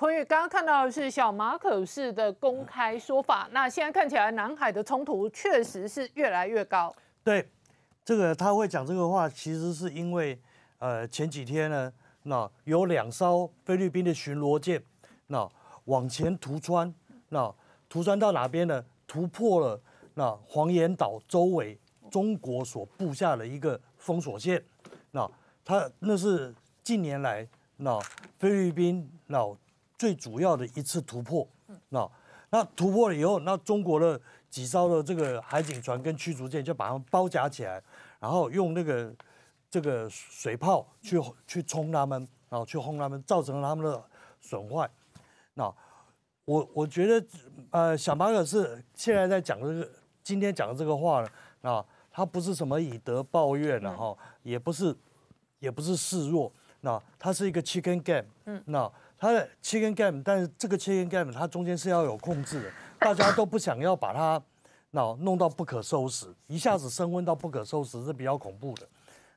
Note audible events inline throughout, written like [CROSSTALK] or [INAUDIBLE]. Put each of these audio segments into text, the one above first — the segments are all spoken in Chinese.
坤宇刚刚看到的是小马可式的公开说法，那现在看起来南海的冲突确实是越来越高。对，这个他会讲这个话，其实是因为呃前几天呢，那有两艘菲律宾的巡逻舰，那往前突穿，那突穿到哪边呢？突破了那黄岩岛周围中国所布下的一个封锁线，那他那是近年来那菲律宾老。最主要的一次突破，那那突破了以后，那中国的几艘的这个海警船跟驱逐舰就把他们包夹起来，然后用那个这个水炮去去冲他们，然后去轰他们，造成了他们的损坏。那我我觉得，呃，小马可是现在在讲这个今天讲的这个话呢，那他不是什么以德报怨然后也不是也不是示弱，那他是一个 Chicken Game，嗯，那。他的 chicken g a m e 但是这个 chicken g a m e 它中间是要有控制的，大家都不想要把它，那弄到不可收拾，一下子升温到不可收拾是比较恐怖的。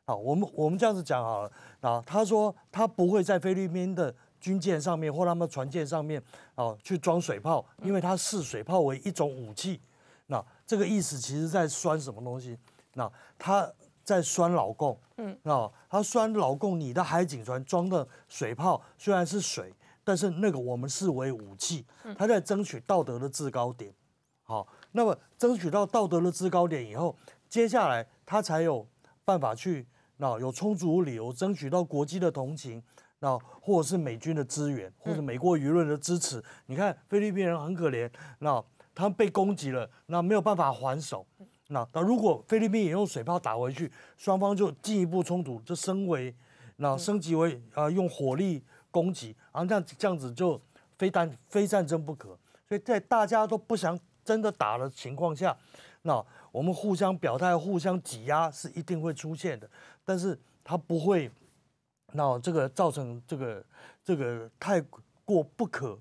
好，我们我们这样子讲好了，啊，他说他不会在菲律宾的军舰上面或他们船舰上面啊去装水炮，因为他视水炮为一种武器。那这个意思其实在酸什么东西，那他。在拴老共，嗯，啊，他拴老共，你的海警船装的水炮虽然是水，但是那个我们视为武器，他在争取道德的制高点，好，那么争取到道德的制高点以后，接下来他才有办法去，那有充足理由争取到国际的同情，那或者是美军的支援，或者美国舆论的支持。你看菲律宾人很可怜，那他们被攻击了，那没有办法还手。那那如果菲律宾也用水炮打回去，双方就进一步冲突，这升为那升级为啊用火力攻击，然后这样这样子就非战非战争不可。所以在大家都不想真的打的情况下，那我们互相表态、互相挤压是一定会出现的，但是它不会，那这个造成这个这个太过不可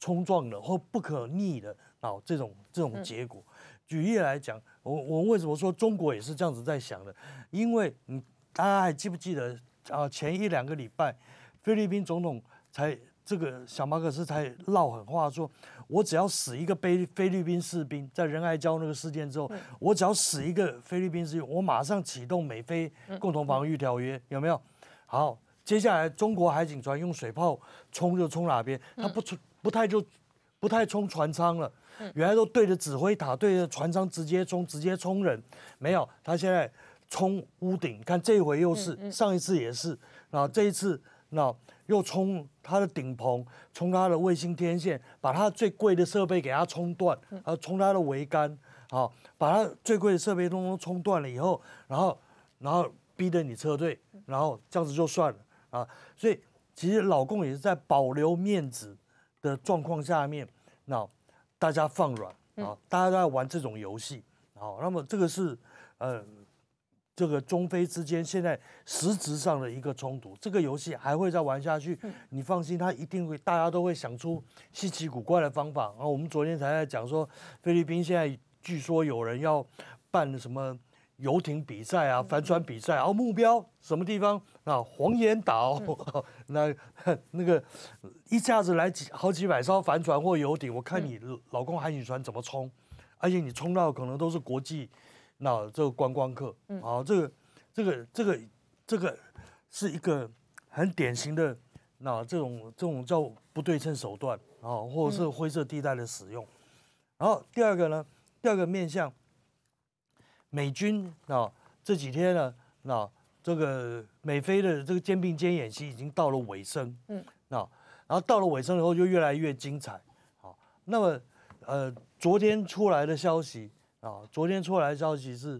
冲撞的或不可逆的。好，这种这种结果，举例来讲，我我为什么说中国也是这样子在想的？因为你大家还记不记得啊？前一两个礼拜，菲律宾总统才这个小马克斯才唠狠话，说我只要死一个菲菲律宾士兵，在仁爱礁那个事件之后，我只要死一个菲律宾士兵，我马上启动美菲共同防御条约，有没有？好，接下来中国海警船用水炮冲就冲哪边，他不冲不太就。不太冲船舱了，原来都对着指挥塔、对着船舱直接冲，直接冲人，没有。他现在冲屋顶，看这回又是，上一次也是，那这一次那又冲他的顶棚，冲他的卫星天线，把他最贵的设备给他冲断，然后冲他的桅杆，好，把他最贵的设备通通冲断了以后，然后然后逼着你撤退，然后这样子就算了啊。所以其实老共也是在保留面子。的状况下面，那大家放软啊，大家都在玩这种游戏好，那么这个是，呃，这个中非之间现在实质上的一个冲突，这个游戏还会再玩下去。你放心，他一定会，大家都会想出稀奇古怪的方法。然我们昨天才在讲说，菲律宾现在据说有人要办什么。游艇比赛啊，帆船比赛啊，目标什么地方啊？黄岩岛，[LAUGHS] 那 [LAUGHS] 那个一下子来几好几百艘帆船或游艇，我看你老公海警船怎么冲，而且你冲到可能都是国际，那这个观光客啊，这个这个这个这个是一个很典型的那这种这种叫不对称手段啊，或者是灰色地带的使用。然后第二个呢，第二个面向。美军啊，这几天呢，那这个美菲的这个肩并肩演习已经到了尾声，嗯，那然后到了尾声以后就越来越精彩，好，那么呃昨天出来的消息啊，昨天出来的消息是，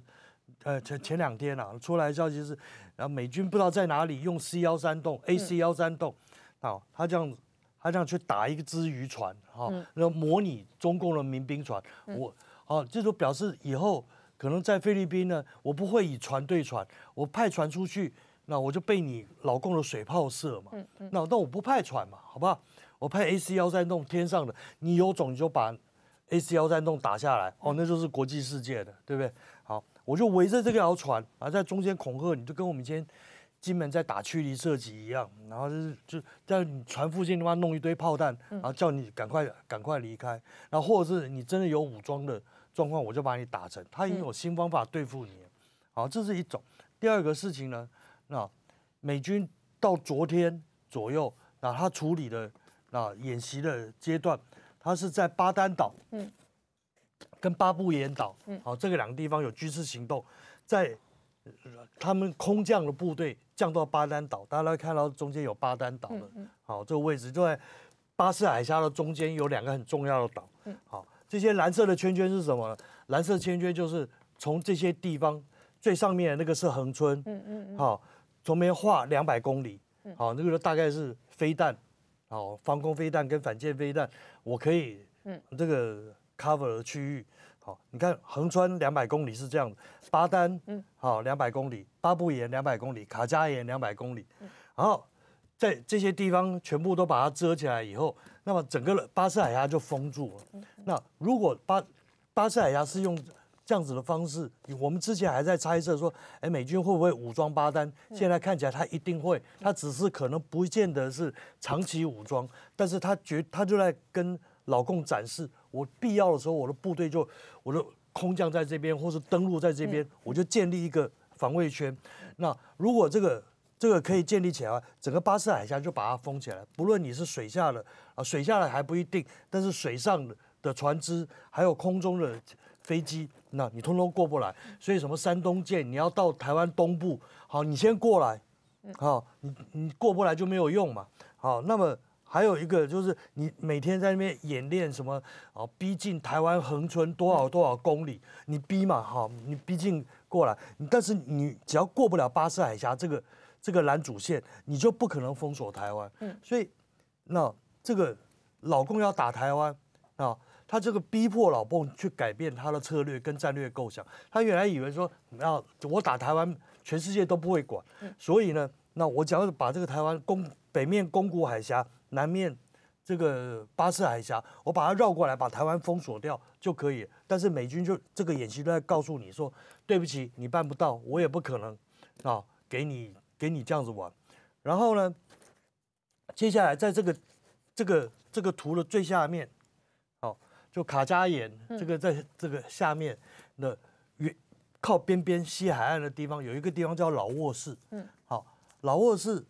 呃前前两天啊出来的消息是，然后美军不知道在哪里用 C 幺三洞 A C 幺三洞，好，他这样子，他这样去打一个只渔船，哈，然后模拟中共的民兵船，我，好，就表示以后。可能在菲律宾呢，我不会以船对船，我派船出去，那我就被你老共的水炮射嘛。那那我不派船嘛，好不好？我派 A C 幺在弄天上的，你有种你就把 A C 幺在弄打下来，哦，那就是国际世界的，对不对？好，我就围着这条船啊，在中间恐吓你，就跟我们以前金门在打驱离射击一样，然后就是就在你船附近他妈弄一堆炮弹，然后叫你赶快赶快离开，然后或者是你真的有武装的。状况我就把你打成，他已经有新方法对付你，好，这是一种。第二个事情呢，那美军到昨天左右，那他处理的那演习的阶段，他是在巴丹岛，嗯，跟巴布岩岛，嗯，好，这个两个地方有军事行动，在他们空降的部队降到巴丹岛，大家看到中间有巴丹岛了，好，这个位置就在巴士海峡的中间有两个很重要的岛，嗯，好。这些蓝色的圈圈是什么？蓝色圈圈就是从这些地方最上面那个是横村，嗯嗯好，从边画两百公里，好，那个时候大概是飞弹，好，防空飞弹跟反舰飞弹，我可以，嗯，这个 cover 的区域，好，你看横穿两百公里是这样的，巴丹，嗯，好，两百公里，巴布延两百公里，卡加延两百公里，然后在这些地方全部都把它遮起来以后。那么整个的巴塞海峡就封住了。那如果巴巴塞海峡是用这样子的方式，我们之前还在猜测说，哎，美军会不会武装巴丹？现在看起来他一定会，他只是可能不见得是长期武装，但是他觉他就在跟老共展示，我必要的时候我的部队就我的空降在这边，或是登陆在这边，我就建立一个防卫圈。那如果这个。这个可以建立起来，整个巴士海峡就把它封起来。不论你是水下的啊，水下的还不一定，但是水上的的船只，还有空中的飞机，那你通通过不来。所以什么山东舰，你要到台湾东部，好，你先过来，好，你你过不来就没有用嘛。好，那么还有一个就是你每天在那边演练什么啊，逼近台湾横村多少多少公里，你逼嘛，好，你逼近过来，但是你只要过不了巴士海峡这个。这个拦主线你就不可能封锁台湾，所以，那这个老公要打台湾啊，他这个逼迫老公去改变他的策略跟战略构想。他原来以为说，那我打台湾，全世界都不会管，所以呢，那我只要把这个台湾攻北面宫古海峡，南面这个巴士海峡，我把它绕过来，把台湾封锁掉就可以。但是美军就这个演习都在告诉你说，对不起，你办不到，我也不可能啊给你。给你这样子玩，然后呢，接下来在这个这个这个图的最下面，哦，就卡加延这个在这个下面的远靠边边西海岸的地方，有一个地方叫老卧室，嗯，好，老卧室，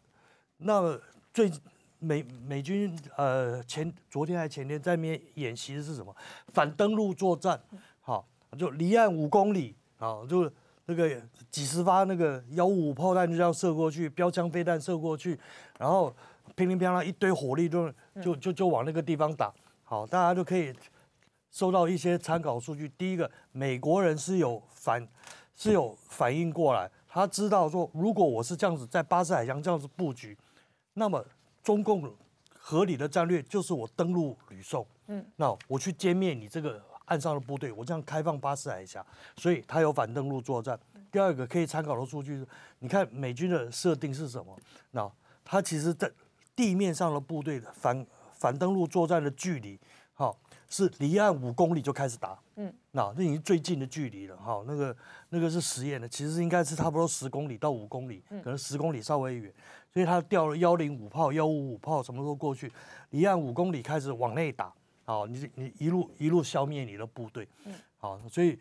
那最美美军呃前昨天还前天在面演习的是什么？反登陆作战，好，就离岸五公里，好，就。那个几十发那个幺五炮弹就这样射过去，标枪飞弹射过去，然后乒铃乓啷一堆火力就就就就往那个地方打，好，大家就可以收到一些参考数据。第一个，美国人是有反是有反应过来，他知道说，如果我是这样子在巴士海峡这样子布局，那么中共合理的战略就是我登陆吕宋，嗯，那我去歼灭你这个。岸上的部队，我这样开放巴士海峡，所以它有反登陆作战。第二个可以参考的数据是，你看美军的设定是什么？那它其实在地面上的部队反反登陆作战的距离，哈，是离岸五公里就开始打。嗯，那那已经最近的距离了。哈，那个那个是实验的，其实应该是差不多十公里到五公里，可能十公里稍微远，所以它调了幺零五炮、幺五五炮什么时候过去，离岸五公里开始往内打。好，你你一路一路消灭你的部队，好，所以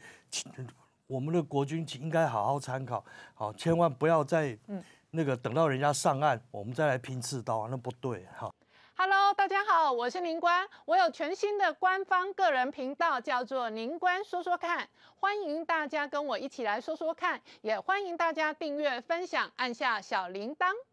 我们的国军应该好好参考，好，千万不要再那个等到人家上岸，我们再来拼刺刀，那不对，哈。Hello，大家好，我是宁官，我有全新的官方个人频道，叫做宁官说说看，欢迎大家跟我一起来说说看，也欢迎大家订阅、分享，按下小铃铛。